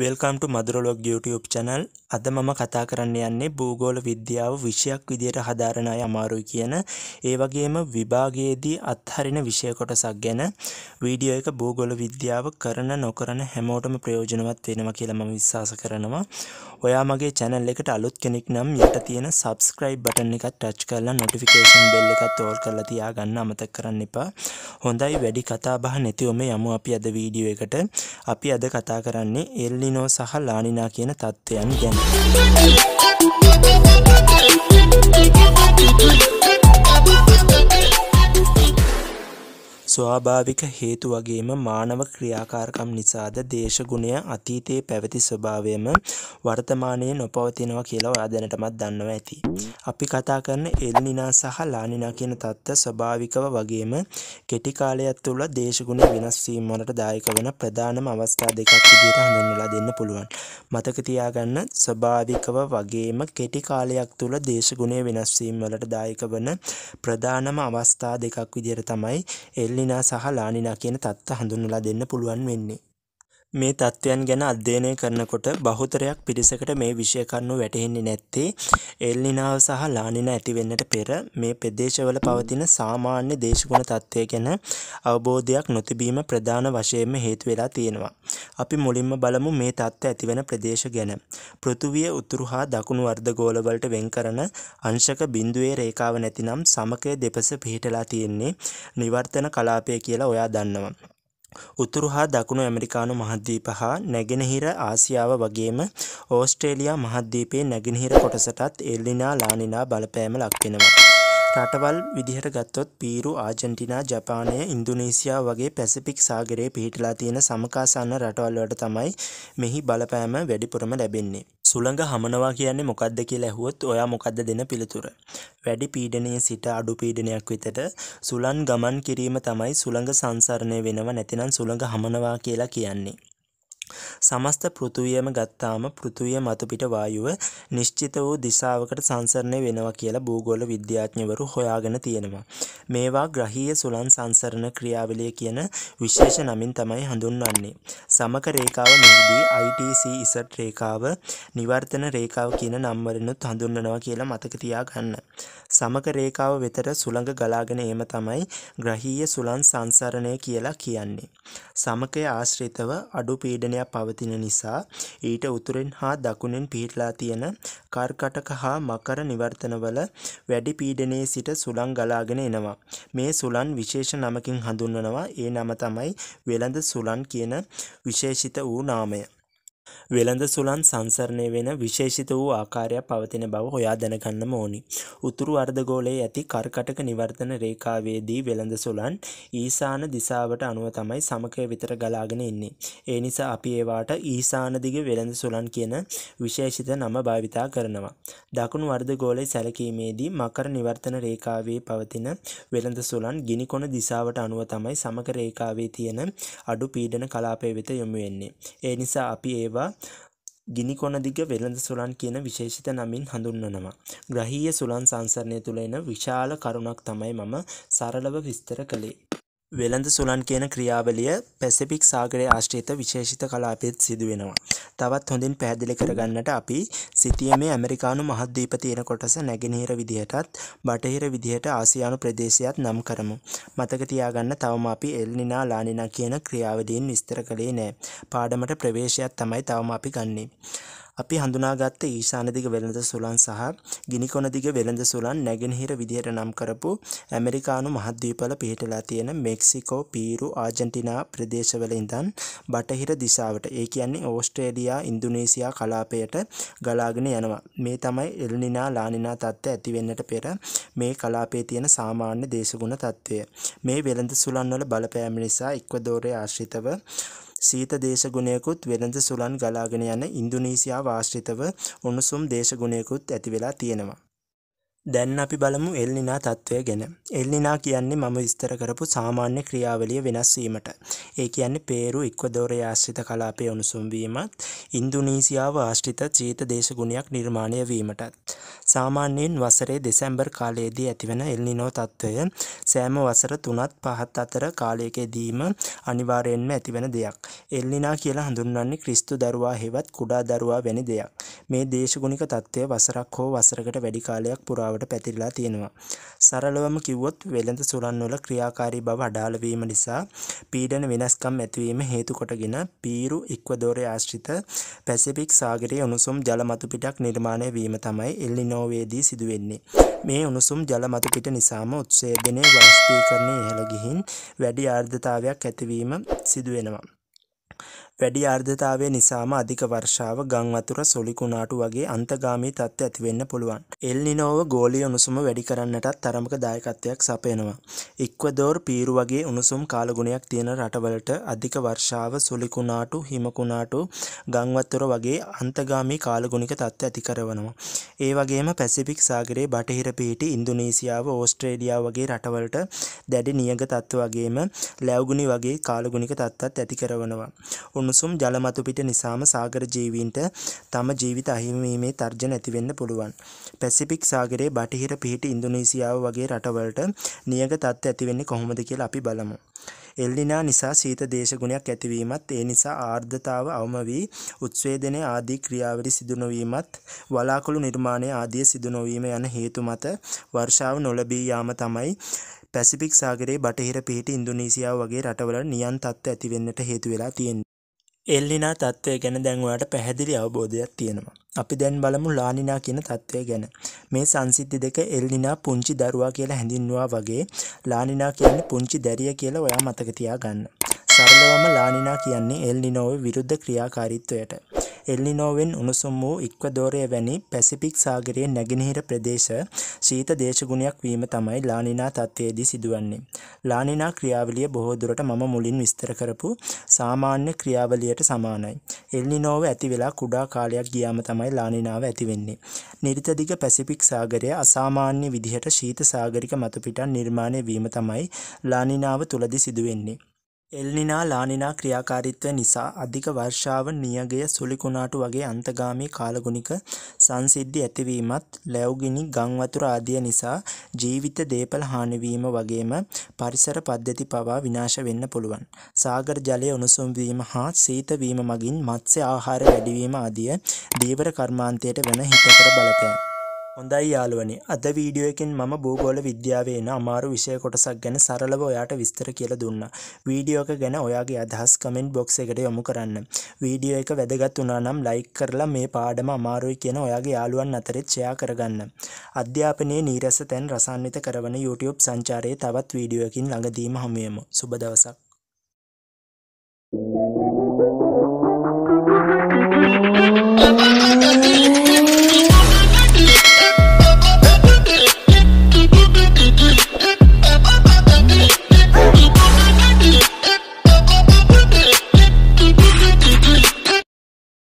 Welcome to මදුරලොක් YouTube channel. අද මම කතා කරන්න යන්නේ භූගෝල විද්‍යාව විෂයක් විදියට හදාරන අය අමාරුයි කියන ඒ වගේම විභාගයේදී අත්හරින විෂය කොටසක් ගැන වීඩියෝ එක භූගෝල විද්‍යාව කරන නොකරන හැමෝටම ප්‍රයෝජනවත් වෙනවා කියලා මම විශ්වාස කරනවා. ඔයා මගේ channel එකට අලුත් කෙනෙක් නම් යට තියෙන subscribe button එකත් touch කරලා notification bell එකත් all කරලා තියාගන්න අමතක කරන්න එපා. හොඳයි වැඩි කතා බහ නැතිව මේ යමු අපි අද වීඩියෝ එකට. අපි අද කතා කරන්නේ එල්නි එල්නිනෝ සහ ලානිනා කියන තත්ත්වයන් ගැන. ස්වාභාවික හේතු වගේම මානව ක්‍රියාකාරකම් නිසාද දේශගුණය අතීතයේ පැවති ස්වභාවයම වර්තමානයේ නොපවතිනවා කියලා ඔයා දැනටමත් දන්නව ඇති. අපි කතා කරන එල්නිනා සහ ලානිනා කියන තත්ත්ව ස්වභාවිකව වගේම කෙටි කාලයක් තුළ දේශගුණ වෙනස් වීම වලට දායක වෙන ප්‍රධානම අවස්ථා දෙකක් විදිහට හඳුන්වලා දෙන්න පුළුවන්. මතක තියාගන්න ස්වභාවිකව වගේම කෙටි කාලයක් තුළ දේශගුණය වෙනස් වීම වලට දායක වන ප්‍රධානම අවස්ථා දෙකක් විදිහට තමයි එල්නිනා ලානිනා සහ ලානිනා කියන තත්ත්ව හඳුන්වලා දෙන්න පුළුවන් වෙන්නේ. මේ තත්ත්වයන් ගැන අධ්‍යයනය කරනකොට බහුතරයක් පිරිසකට මේ විෂයකරණු වැටහෙන්නේ නැත්තේ එල්නිනාව සහ ලානින ඇතිවෙන්නට පෙර මේ ප්‍රදේශවල පවතින සාමාන්‍ය දේශගුණ තත්ත්වය ගැන අවබෝධයක් නොතිබීම ප්‍රධාන වශයෙන්ම හේතු වෙලා තියෙනවා. අපි මුලින්ම බලමු මේ තත්ත්ව ඇතිවෙන ප්‍රදේශ ගැන. පෘථුවිය උතුරු හා දකුණු අර්ධගෝලවලට වෙන් කරන අංශක බිඳුවේ රේඛාව නැතිනම් සමකය දෙපස පිහිටලා තියෙන්නේ නිවර්තන කලාපය කියලා ඔයා දන්නවා. උතුරු හා දකුණු ඇමරිකානු මහද්වීප හා නැගෙනහිර ආසියාව වගේම ඕස්ට්‍රේලියා මහද්වීපයේ නැගෙනහිර කොටසටත් එල්ලිනා ලානිනා බලපෑම ලක්වෙනවා. රටවල් විදිහට ගත්තොත් පීරු ආජන්ටිනා ජපානය ඉන්දුනීසියා වගේ පැසිපික් සාගරයේ පිහිටලා තියෙන සමකාසන්න රටවල්වට තමයි මෙහි බලපෑම වැඩිපුරම ලැබෙන්නේ. සුළඟ හමනවා කියන්නේ මොකක්ද කියලා ඇහුවොත් ඔයා මොකක්ද දෙන පිළිතුර. වැඩි පීඩනයේ සිට අඩු පීඩනයක් විතට සුළන් ගමන් කිරීම තමයි සුළඟ සංසරණය වෙනව නැතිනම් සුළඟ හමනවා කියලා කියන්නේ. සමස්ත පෘථුවියම ගත්තාම පෘථුවිය මතුපිට වායුව නිශ්චිත වූ දිශාවකට සංසරණය වෙනවා කියලා භූගෝල විද්‍යාඥවරු හොයාගෙන තියෙනවා. මේවා ග්‍රහීය සුළං සංසරණ ක්‍රියාවලිය කියන විශේෂ නමින් තමයි හඳුන්වන්නේ. සමක රේඛාව මෙහිදී ITC ඉසට් රේඛාව, නිවර්තන රේඛාව කියන නම් වලිනුත් හඳුන්වනවා කියලා මතක තියාගන්න. සමක රේඛාව වෙතට සුළඟ ගලාගෙන ඒම තමයි ග්‍රහීය සුළං සංසරණය කියලා කියන්නේ. සමකය ආශ්‍රිතව අඩු පීඩනය ස්ථානයක් පවතින නිසා ඊට උතුරෙන් හා දකුණෙන් පිහිටලා තියෙන කර්කටක හා මකර නිවර්තනවල වැඩි පීඩනයේ සිට සුළං ගලාගෙන එනවා. මේ සුළන් විශේෂ නමකින් හඳුන්වනවා. ඒ නම තමයි වෙළඳ සුළන් කියන විශේෂිත වූ නාමය. වෙළඳ සුළන් සංසරණය වෙන විශේෂිත වූ ආකාරයක් පවතින බව හොයා දැනගන්නම ඕනි. උතුරු අර්ධගෝලයේ ඇති කර්කටක නිවර්තන රේඛාවේදී වෙළඳ සුළන් ඊසාන දිශාවට අනුව තමයි සමකය විතර ගලාගෙන එන්නේ. ඒ නිසා අපි ඒවාට ඊසාන දිග වෙළඳ සුළන් කියන විශේෂිත නම භාවිතා කරනවා. දකුණු අර්ධගෝලයේ සැලකීමේදී මකර නිවර්තන රේඛාවේ පවතින වෙළඳ සුළන් ගිනිකොන දිශාවට අනුව තමයි සමක රේඛාවේ තියෙන අඩු පීඩන කලාපය වෙත යොමු වෙන්නේ. ඒ නිසා අපි ඒවා ඒවා ගිනිකොන දිග වෙළඳ සුලන් කියන විශේෂිත නමින් හඳුන්වනවා. ග්‍රහීය සුලන් සංසරණය තුළ එන විශාල කරුණක් තමයි මම සරලව විස්තර කළේ. වෙළඳ සුළන් කියන ක්‍රියාවලිය පැසිෆික් සාගරයේ ආශ්‍රිත විශේෂිත කලාපෙත් සිදුවෙනවා. තවත් හොඳින් පැහැදිලි කරගන්නට අපි සිතියමේ ඇමරිකානු මහද්වීප තියෙන කොටස නැගෙනහිර විදිහටත් බටහිර විදිහට ආසියානු ප්‍රදේශයත් නම් කරමු. මතක තියාගන්න තවම අපි එල්නිනා ලානිනා කියන ක්‍රියාවලියෙන් විස්තර කළේ නෑ. පාඩමට ප්‍රවේශයක් තමයි තවම අපි ගන්නේ. අපි හඳුනාගත්තේ ඊශාන දිග වෙළඳ සුළන් සහ ගිනිකොන දිග වෙළඳ සුළන් නැගෙනහිර විදිහට නම් කරපු ඇමරිකානු මහද්වීපවල පිහිටලා තියෙන මෙක්සිකෝ, පීරු, ආජන්ටිනා ප්‍රදේශවල ඉඳන් බටහිර දිශාවට, ඒ කියන්නේ ඕස්ට්‍රේලියා, ඉන්දුනීසියා කලාපයට ගලාගෙන යනවා. මේ තමයි එල්නිනා ලානිනා තත්ත්වය ඇති වෙන්නට පෙර මේ කලාපයේ තියෙන සාමාන්‍ය දේශගුණ තත්ත්වය. මේ වෙළඳ සුළන්වල බලපෑම නිසා ඉක්වදෝරයේ ආශ්‍රිතව සීත දේශගුණයකුත් වෙළඳ සුළන් ගලාගෙන යන ඉන්දුනීසියාව ආශ්‍රිතව උණුසුම් දේශගුණයකුත් ඇති වෙලා තියෙනවා. දැන් අපි බලමු එල්නිනා තත්ත්වය ගැන. එල්නිනා කියන්නේ මම විස්තර කරපු සාමාන්‍ය ක්‍රියාවලිය වෙනස් වීමට. ඒ කියන්නේ පේරු ඉක්වදෝරය ආශ්‍රිත කලාපයේ උණුසුම් වීමත් ඉන්දුනීසියාව ආශ්‍රිත ජීත දේශගුණයක් නිර්මාණය වීමටත්. සාමාන්‍යයෙන් වසරේ දෙසැම්බර් කාලයේදී ඇතිවන එල්නිනෝ තත්ත්වය සෑම වසර තුනත් පහත් අතර කාලයකෙදීම අනිවාරයෙන්ම ඇතිවන දෙයක්. එල්නිනා කියලා හඳුන්වන්නේ ක්‍රිස්තු දරුවා හෙවත් කුඩා දරුවා වැනි දෙයක්. මේ දේශගුණික තත්ත්වය වසරක් හෝ වසරකට වැඩි කාලයක් පුරාවට පැතිරලා තියෙනවා. සරලවම කිව්වොත් වෙළඳ සුරන්වල ක්‍රියාකාරී බව අඩාලවීම නිසා පීඩන වෙනස්කම් ඇතිවීම හේතුකොටගෙන පීරු ඉක්වදෝරය ආශ්‍රිත පැසිෆික් සාගරයේ උණුසුම් ජල මතුපිටක් නිර්මාණය වීම තමයි එල්ලිනෝවේදී සිදුවෙන්නේ. මේ උණුසුම් ජල මතුපිට නිසාම උත්සේදනය වාෂ්පීකරණය ඉහළ ගිහින් වැඩි ආර්ද්‍රතාවයක් ඇතිවීම සිදුවෙනවා. වැඩි ආර්ධතාවය නිසාම අධික වර්ෂාව ගංවතුර සොලිකුණාටු වගේ අන්තගාමී තත්ත්ව ඇතිවෙන්න පුළුවන්. එල් නිනෝව ගෝලි උණුසුම වැඩි කරන්නටත් තරමක දායකත්වයක් සපයනවා. ඉක්වදෝර් පීරු වගේ උණුසුම් කාලගුණයක් තියෙන රටවලට අධික වර්ෂාව සුලිකුණාටු හිමකුණාටු ගංවත්තුර වගේ අන්තගාමී කාලගුණික තත්ත්ව ඇති කරවනවා. ඒ වගේම පැසිපික් සාගරයේ බටහිර පිහිටි ඉන්දුනීසියාව ඕස්ට්‍රේඩියාව වගේ රටවලට දැඩි නියග තත්ත්ව වගේම ලැව්ගුණි වගේ කාලගුණික තත්ත්වත් ඇති කරවනවා. උණුසුම් ජල මතුපිට නිසාම සාගර ජීවීන්ට තම ජීවිත අහිමිවීමේ තර්ජන ඇතිවෙන්න පුළුවන්. පැසිෆික් සාගරයේ බටහිර පිහිටි ඉන්දුනීසියාව වගේ රටවලට නියග තත්ත්ව ඇතිවෙන්නේ කොහොමද කියලා අපි බලමු. එල්ලිනා නිසා සීත දේශගුණයක් ඇතිවීමත් ඒ නිසා ආර්ධතාව අවම වී උත්ස්වේදනය ආදී ක්‍රියාවලි සිදුනොවීමත් වලාකුළු නිර්මාණය ආදිය සිදුනොවීම යන හේතු මත වර්ෂාව නොලබී යාම තමයි පැසිපික් සාගරයේ බටහිර පිහිටි ඉන්දුනීසියාව වගේ රටවල නියන් තත්ත්ව ඇතිවෙන්නට හේතු වෙලා තියෙන්නේ. එල්ලිනා තත්ත්වය ගැන දැන්වයාට පැහැදිලි අවබෝධයක් තියෙනවා. අපි දැන් බලමු ලානිනා කියන තත්ත්වය ගැන. මේ සංසිද්ධි දෙක එල්ලිනා පුංචි දරුවා කියලා හැඳින්වා වගේ ලානිනා කියන්නේ පුංචි දැරිය කියලා ඔයා මතක තියා ගන්න. සරලවම ලානිනා කියන්නේ එල්නිනෝව විරුද්ධ ක්‍රියාකාරීත්වයට. එල්නිනෝවෙන් උණුසුම් වූ ඉක්වදෝරය වැනි පැසිපික් සාගරයේ නැගෙනහිර ප්‍රදේශ ශීත දේශගුණයක් වීම තමයි ලානිනා තත්ත්වයේදී සිදුවන්නේ. ලානිනා ක්‍රියාවලිය බොහෝ දුරට මම මුලින් විස්තර කරපු සාමාන්‍ය ක්‍රියාවලියට සමානයි. එල්නිනෝව ඇති වෙලා කුඩා කාලයක් ගියාම තමයි ලානිනාව ඇති වෙන්නේ. නිරිතදිග පැසිපික් සාගරය අසාමාන්‍ය විදිහට ශීත සාගරික මතුපිටන් නිර්මාණය වීම තමයි ලානිනාව තුලදි සිදුවෙන්නේ. එල් නිනා ලා නිනා ක්‍රියාකාරීත්වය නිසා අධික වර්ෂාව නියඟය සුළි කුණාටු වගේ අන්තගාමී කාලගුණික සංසිද්ධි ඇතිවීමත් ලැව්ගිනි ගංවතුර ආදිය නිසා ජීවිත දේපළ හානිවීම වගේම පරිසර පද්ධති පවා විනාශ වෙන්න පුළුවන්. සාගර ජලය උණුසුම්වීම හා සීතවීම මගින් මත්ස්‍ය ආහාර වැඩිවීම ආදිය දීවර කර්මාන්තයට වන හිතකර බලපෑම්. හොඳයි යාළුවනි අද වීඩියෝ එකෙන් මම භූගෝල විද්‍යාවේ එන අමාරු විෂය කොටසක් ගැන සරලව ඔයාට විස්තර කියලා දුන්නා. වීඩියෝ එක ගැන ඔයාගේ අදහස් කමෙන්ට් බොක්ස් එකට යොමු කරන්න. වීඩියෝ එක වැදගත් වුණා නම් ලයික් කරලා මේ පාඩම අමාරුයි කියන ඔයාගේ යාළුවන් අතරෙත් ෂෙයා කරගන්න. අධ්‍යාපනයේ නීරස තැන් රසාන්විත කරන YouTube සංචාරයේ තවත් වීඩියෝ එකකින් ළඟදීම හමුවෙමු. සුබ දවසක්. Thank you.